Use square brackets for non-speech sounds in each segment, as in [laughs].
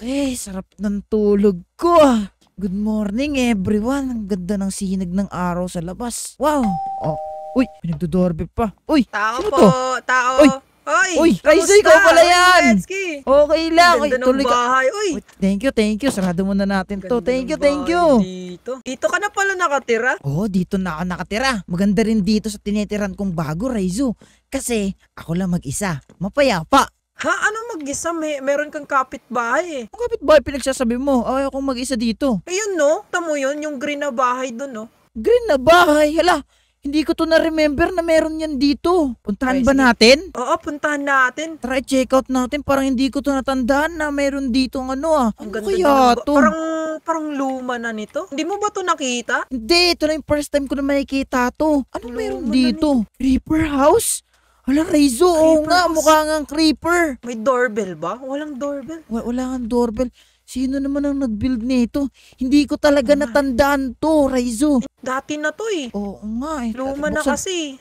Okay, sarap ng tulog ko. Good morning everyone. Ang ganda ng sinag ng araw sa labas. Wow! Oh, uy, pinagdodorbe pa. Uy, tao po, to? tao. Uy, Hoy! Uy, Raizo, ikaw pala yan! Uy, okay lang! Uy, tuloy ka. bahay, uy! thank you, thank you. Sarado muna natin to. Thank you, thank you. Dito. Dito ka na pala nakatira? Oo, oh, dito na ako nakatira. Maganda rin dito sa tinitiran kong bago, Raizo. Kasi ako lang mag-isa. Mapayapa. Ha? Ano mag-isa? May, meron kang kapitbahay eh. Ang kapitbahay pinagsasabi mo, ayaw kong mag-isa dito. Ayun no, tamo yun, yung green na bahay doon no. Green na bahay? Hala, hindi ko to na-remember na meron yan dito. Puntahan ba natin? Oo, puntahan natin. Try check out natin. Parang hindi ko to natandaan na meron dito ang ano ah. Ang ano ganda kaya to? Parang, parang luma na nito. Hindi mo ba to nakita? Hindi, ito na yung first time ko na makikita to. Ano luma meron dito? Reaper House? Wala, Raizo. Oo nga, mukha nga creeper. May doorbell ba? Walang doorbell. Wa- wala nga doorbell. Sino naman ang nag-build nito? Hindi ko talaga natandaan to, Raizo. Dati na to eh. Oo nga eh. Luma na kasi.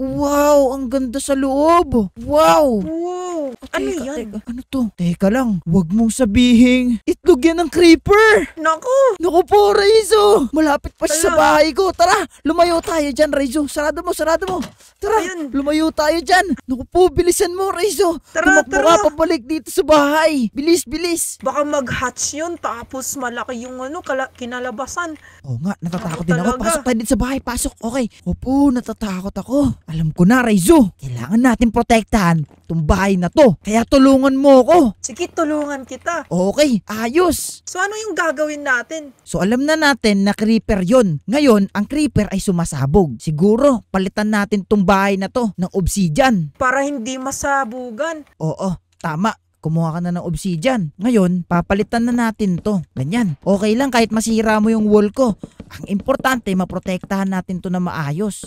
Wow, ang ganda sa loob. Wow. Wow. Oh, ano yan? Teka. Ano to? Teka lang, wag mong sabihin. Itlog yan ng creeper. Naku. Naku po, Rezo. Malapit pa siya sa bahay ko. Tara, lumayo tayo dyan, Rezo. Sarado mo, sarado mo. Tara, Ayan. lumayo tayo dyan. Naku po, bilisan mo, Rezo. Tara, Tumakbo tara. pabalik dito sa bahay. Bilis, bilis. Baka mag-hatch yun, tapos malaki yung ano, kala- kinalabasan. Oo nga, natatakot Ako din ako. talaga. Pasok tayo dito sa bahay, pasok. Okay. Opo, natatakot ako. Alam ko na, Raizo. Kailangan natin protektahan itong bahay na to. Kaya tulungan mo ako. Sige, tulungan kita. Okay, ayos. So ano yung gagawin natin? So alam na natin na creeper yon. Ngayon, ang creeper ay sumasabog. Siguro, palitan natin itong bahay na to ng obsidian. Para hindi masabugan. Oo, tama kumuha ka na ng obsidian. Ngayon, papalitan na natin to. Ganyan. Okay lang kahit masira mo yung wall ko. Ang importante, maprotektahan natin to na maayos.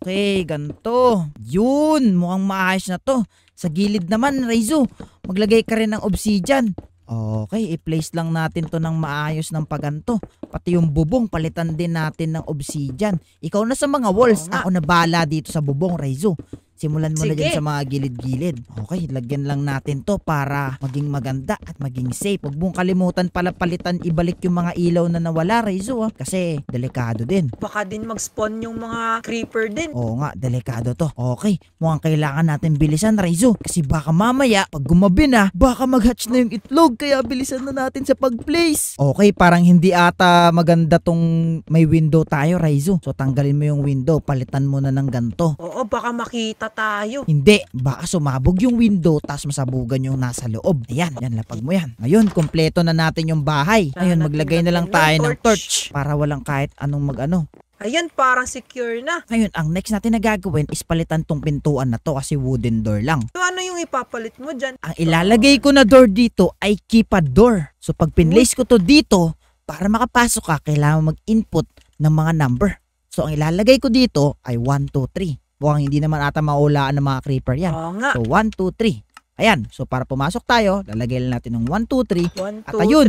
Okay, ganto. Yun, mukhang maayos na to. Sa gilid naman, Reizo, maglagay ka rin ng obsidian. Okay, i-place lang natin to ng maayos ng paganto. Pati yung bubong, palitan din natin ng obsidian. Ikaw na sa mga walls, ako na bala dito sa bubong, Reizo. Simulan mo Sige. na din sa mga gilid-gilid. Okay, lagyan lang natin to para maging maganda at maging safe. Huwag mong kalimutan pala palitan ibalik yung mga ilaw na nawala, Rezo ah. Kasi delikado din. Baka din mag-spawn yung mga creeper din. Oo nga, delikado to. Okay, mukhang kailangan natin bilisan, Rezo. Kasi baka mamaya, pag gumabi na, baka mag-hatch na yung itlog. Kaya bilisan na natin sa pag-place. Okay, parang hindi ata maganda tong may window tayo, Rezo. So tanggalin mo yung window, palitan mo na ng ganto. Oo, baka makita tayo. Hindi. Baka sumabog yung window tas masabugan yung nasa loob. Ayan, yan lapag mo yan. Ngayon, kompleto na natin yung bahay. Ayun, maglagay na lang tayo ng torch para walang kahit anong mag-ano. Ayan, parang secure na. Ngayon, ang next natin na gagawin is palitan tong pintuan na to kasi wooden door lang. So ano yung ipapalit mo dyan? Ang ilalagay ko na door dito ay keypad door. So pag pinlace ko to dito, para makapasok ka, kailangan mag-input ng mga number. So ang ilalagay ko dito ay 1, 2, 3. Mukhang hindi naman ata maulaan ng mga creeper yan. Oo nga. So 1, 2, 3. Ayan, so para pumasok tayo, lalagay lang natin ng 1, 2, 3. 1, 2, At ayun,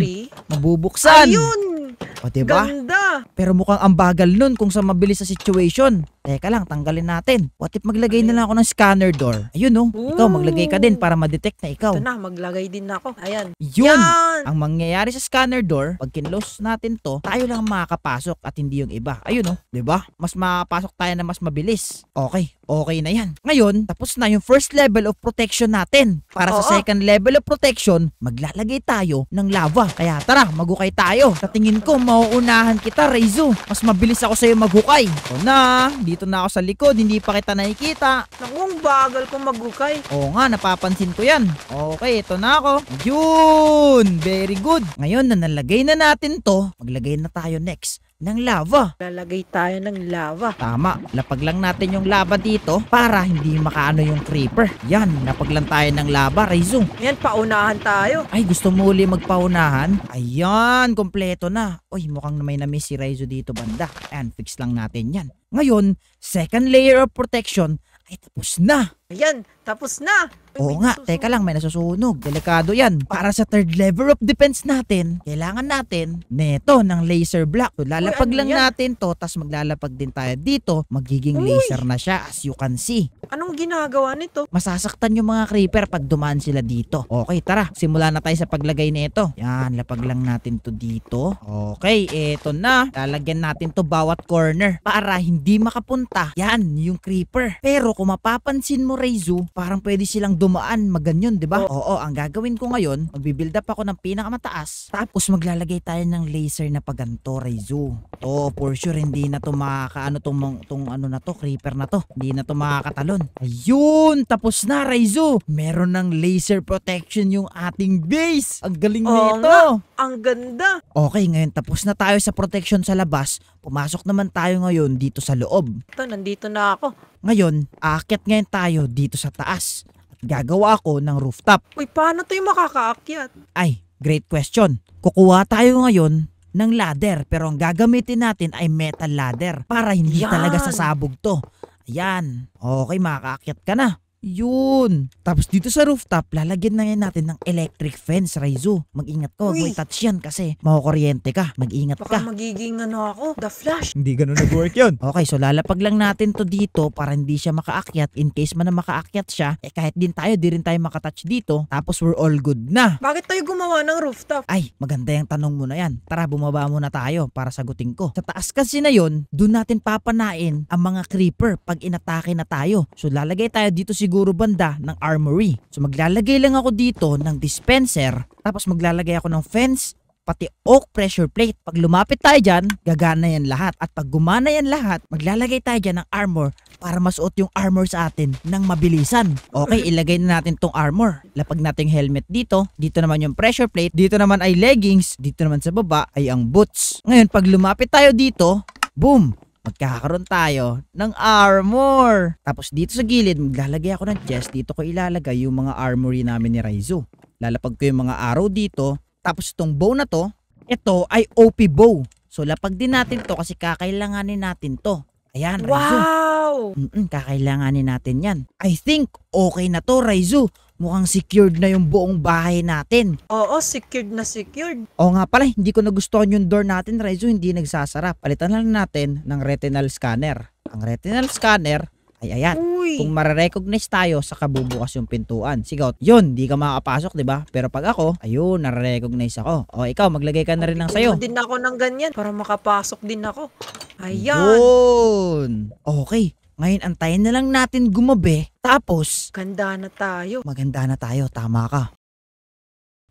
3. mabubuksan. Ayun! O, diba? Ganda! Pero mukhang ang bagal nun kung sa mabilis sa situation. Teka lang, tanggalin natin. What if maglagay na lang ako ng scanner door? Ayun no, Ooh. ikaw maglagay ka din para ma-detect na ikaw. Ito na, maglagay din na ako. Ayan. Yun! Yan! Ang mangyayari sa scanner door, pag kinlose natin to, tayo lang makakapasok at hindi yung iba. Ayun no, ba? Diba? Mas makapasok tayo na mas mabilis. Okay, okay na yan. Ngayon, tapos na yung first level of protection natin. Para Oo. sa second level of protection, maglalagay tayo ng lava. Kaya tara, magukay tayo. Sa tingin Feeling ko mauunahan kita, Reizo. Mas mabilis ako sa'yo maghukay. O na, dito na ako sa likod, hindi pa kita nakikita. Naku, bagal ko maghukay. Oo nga, napapansin ko yan. Okay, ito na ako. Yun! Very good. Ngayon na nalagay na natin to, maglagay na tayo next ng lava. Lalagay tayo ng lava. Tama, lapag lang natin yung lava dito para hindi makaano yung creeper. Yan, lapag lang tayo ng lava, Raizong. Yan, paunahan tayo. Ay, gusto mo uli magpaunahan? Ayan, kompleto na. Uy, mukhang may na-miss si Raizo dito banda. Ayan, fix lang natin yan. Ngayon, second layer of protection ay tapos na. Ayan, tapos na! Oo nga, teka lang, may nasusunog. Delikado yan. Para sa third level of defense natin, kailangan natin neto ng laser block. So, lalapag Uy, ano lang yan? natin to, tas maglalapag din tayo dito. Magiging Uy. laser na siya as you can see. Anong ginagawa nito? Masasaktan yung mga creeper pag dumaan sila dito. Okay, tara. Simula na tayo sa paglagay nito. Yan, lapag lang natin to dito. Okay, eto na. Lalagyan natin to bawat corner para hindi makapunta. Yan, yung creeper. Pero kung mapapansin mo Reizu, parang pwede silang dumaan maganyon, 'di ba? Oo, oh, ang gagawin ko ngayon, magbi-build up ako ng pinakamataas, tapos maglalagay tayo ng laser na paganto Reizu. To, for sure hindi na to makakaano tong tong ano na to, creeper na to. Hindi na to makakatalon. Ayun, tapos na Reizu. Meron ng laser protection yung ating base. Ang galing oh, nito. Nga. Ang ganda. Okay, ngayon tapos na tayo sa protection sa labas. Pumasok naman tayo ngayon dito sa loob. Ito, nandito na ako. Ngayon, aakyat ngayon tayo dito sa taas at gagawa ako ng rooftop. Uy, paano tayo makakaakyat? Ay, great question. Kukuha tayo ngayon ng ladder pero ang gagamitin natin ay metal ladder para hindi Yan. talaga sasabog to. Ayan. Okay, makakaakyat ka na. Yun. Tapos dito sa rooftop, lalagyan na yan natin ng electric fence, Raizo. Mag-ingat ko. huwag Uy. touch yan kasi makukuryente ka. Mag-ingat Baka ka. magiging ano ako, the flash. Hindi ganun nag-work yun. [laughs] Okay, so lalapag lang natin to dito para hindi siya makaakyat. In case man na makaakyat siya, eh kahit din tayo, di rin tayo makatouch dito. Tapos we're all good na. Bakit tayo gumawa ng rooftop? Ay, maganda yung tanong mo na yan. Tara, bumaba muna tayo para sagutin ko. Sa taas kasi na yon, doon natin papanain ang mga creeper pag inatake na tayo. So lalagay tayo dito siguro siguro banda ng armory. So maglalagay lang ako dito ng dispenser, tapos maglalagay ako ng fence, pati oak pressure plate. Pag lumapit tayo dyan, gagana yan lahat. At pag gumana yan lahat, maglalagay tayo dyan ng armor para masuot yung armor sa atin ng mabilisan. Okay, ilagay na natin tong armor. Lapag natin helmet dito, dito naman yung pressure plate, dito naman ay leggings, dito naman sa baba ay ang boots. Ngayon, pag lumapit tayo dito, boom! magkakaroon tayo ng armor. Tapos dito sa gilid, maglalagay ako ng chest. Dito ko ilalagay yung mga armory namin ni Raizo. Lalapag ko yung mga arrow dito. Tapos itong bow na to, ito ay OP bow. So lapag din natin to kasi kakailanganin natin to. Ayan, Raizo. Wow! Mm-mm, kakailanganin natin yan. I think okay na to, Raizo. Mukhang secured na yung buong bahay natin. Oo, secured na secured. O nga pala, hindi ko nagustuhan yung door natin, Rezo, hindi nagsasara. Palitan lang natin ng retinal scanner. Ang retinal scanner, ay ayan. Uy. Kung marerecognize tayo, saka bubukas yung pintuan. Sigaw, yun, di ka makapasok, di ba? Pero pag ako, ayun, nararecognize ako. O ikaw, maglagay ka na rin ng sayo. din ako ng ganyan para makapasok din ako. Ayan. Yun. Okay. Ngayon, antayin na lang natin gumabi. Tapos, Ganda na tayo. maganda na tayo. Tama ka.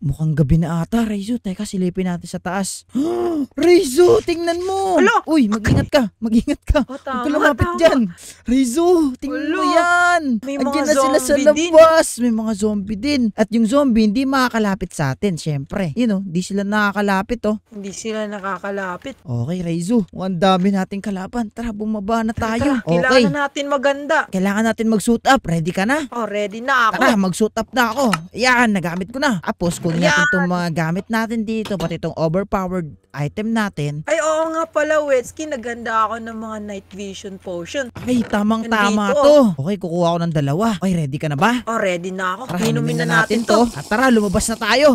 Mukhang gabi na ata, Raizo. Teka, silipin natin sa taas. [gasps] Ah! lang. tingnan mo. Alo. Uy, mag-ingat ka. Mag-ingat ka. O, oh, tama, Huwag ka lumapit dyan. Rizo, tingnan mo yan. May mga Andiyan na sila sa zombie din. May mga zombie din. At yung zombie, hindi makakalapit sa atin, syempre. You know, hindi sila nakakalapit, oh. Hindi sila nakakalapit. Okay, Rizo. Oh, ang dami nating kalaban. Tara, bumaba na tayo. Tara, okay. Kailangan natin maganda. Kailangan natin mag-suit up. Ready ka na? Oh, ready na ako. Tara, mag-suit up na ako. Yan, nagamit ko na. Tapos, kunin natin Ayan. itong mga gamit natin dito. Pati itong overpowered item natin. Ay, oo nga pala, Wetsky. Naganda ako ng mga night vision potion. Ay, tamang-tama to. Okay, kukuha ko ng dalawa. Okay, ready ka na ba? Oh, ready na ako. Tara, Inumin na natin to. At ah, tara, lumabas na tayo.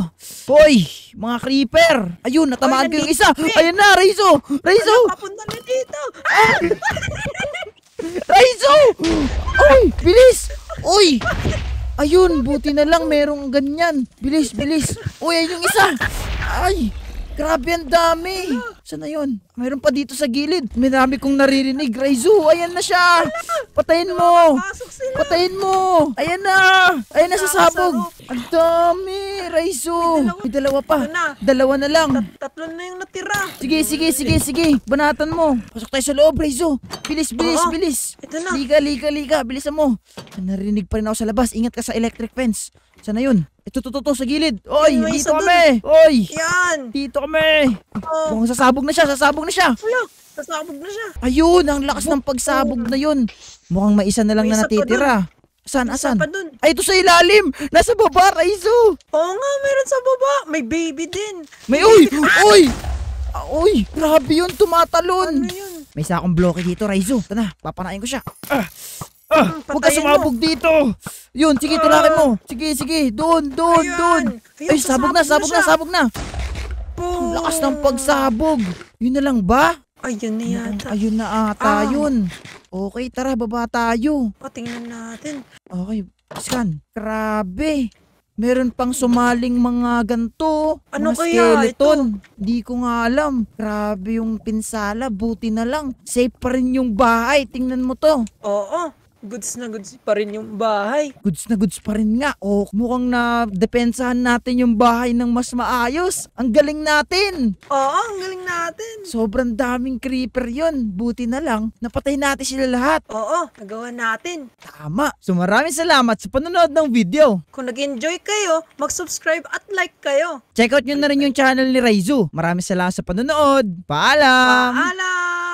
Hoy, mga creeper. Ayun, natamaan ko yung isa. Ayun na, Raizo. Raizo. Ano, papunta na dito. Ah! [laughs] Raizo! Oy, bilis! Oy! Ayun, buti na lang merong ganyan. Bilis, bilis. Uy, ayun yung isa. Ay! Grabe ang dami. Saan na yun? Mayroon pa dito sa gilid. Minami kong naririnig. Raizu, ayan na siya. Patayin mo. Patayin mo. Ayan na. Ayan na sa sabog. Ang dami. Raizu. May dalawa pa. Dalawa na lang. Tatlo na yung natira. Sige, sige, sige, sige. Banatan mo. Pasok tayo sa loob, Raizu. Bilis, bilis, bilis. na. Liga, liga, liga. Bilisan mo. Narinig pa rin ako sa labas. Ingat ka sa electric fence. Sana yun? Ito, to, to, to, sa gilid. Oy, Yan, dito isa kami. Oy, Yan! dito kami. Oh, Mukhang sasabog na siya, sasabog na siya. wala. Sasabog na siya. Ayun, ang lakas ng pagsabog na yun. Mukhang may isa na lang May na isa pa natitira. Saan, Isa asan? pa dun. Ay, ito sa ilalim! Nasa baba, Raizo! Oo nga, meron sa baba. May baby din. May, oy, ah! oy. Ah, Uy! Grabe yun, tumatalon! Ano yun? May isa akong bloke dito, Raizo. Ito na, papanain ko siya. Ah, Ah, hmm, huwag ka sumabog dito. Yun, sige, ah. tirakin mo. Sige, sige. Doon, doon, doon. Ay, sabog na, sabog na, sabog na. Ang lakas ng pagsabog. Yun na lang ba? Ayun na yata. Ayun na ata, ah. yun. Okay, tara, baba tayo. O, tingnan natin. Okay, scan. Grabe. Meron pang sumaling mga ganto, ano mga kaya skeleton. Ito? Hindi ko nga alam. Grabe yung pinsala, buti na lang. Safe pa rin yung bahay, tingnan mo to. Oo, goods na goods pa rin yung bahay. Goods na goods pa rin nga. O, oh, mukhang na depensahan natin yung bahay ng mas maayos. Ang galing natin! Oo, ang galing natin. Sobrang daming creeper yon. Buti na lang, napatay natin sila lahat. Oo, nagawa natin. Tama. So maraming salamat sa panonood ng video. Kung nag-enjoy kayo, mag-subscribe at like kayo. Check out nyo na rin yung channel ni Raizu. Maraming salamat sa panonood. Paalam! Paalam!